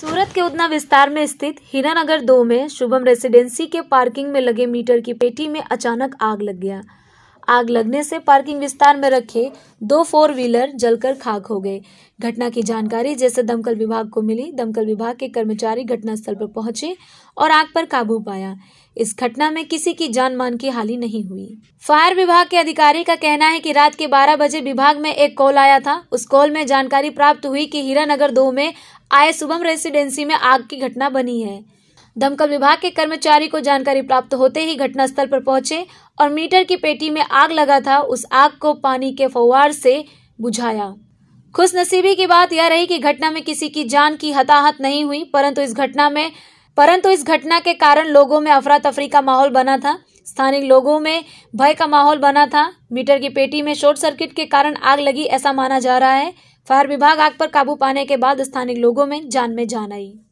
सूरत के उदना विस्तार में स्थित हीरानगर दो में शुभम रेसिडेंसी के पार्किंग में लगे मीटर की पेटी में अचानक आग लग गया आग लगने से पार्किंग विस्तार में रखे दो फोर व्हीलर जलकर खाक हो गए घटना की जानकारी जैसे दमकल विभाग को मिली दमकल विभाग के कर्मचारी घटनास्थल पर पहुंचे और आग पर काबू पाया इस घटना में किसी की जान मान की हानि नहीं हुई फायर विभाग के अधिकारी का कहना है कि रात के 12 बजे विभाग में एक कॉल आया था उस कॉल में जानकारी प्राप्त हुई कि हीरानगर दो में आए शुभम रेसिडेंसी में आग की घटना बनी है दमकल विभाग के कर्मचारी को जानकारी प्राप्त होते ही घटनास्थल पर पहुंचे और मीटर की पेटी में आग लगा था उस आग को पानी के फवार से बुझाया खुश नसीबी की बात यह रही कि घटना में किसी की जान की हताहत नहीं हुई परंतु इस घटना में परंतु इस घटना के कारण लोगों में अफरा तफरी का माहौल बना था स्थानीय लोगों में भय का माहौल बना था मीटर की पेटी में शॉर्ट सर्किट के कारण आग लगी ऐसा माना जा रहा है फायर विभाग आग पर काबू पाने के बाद स्थानीय लोगों में जान में जान आई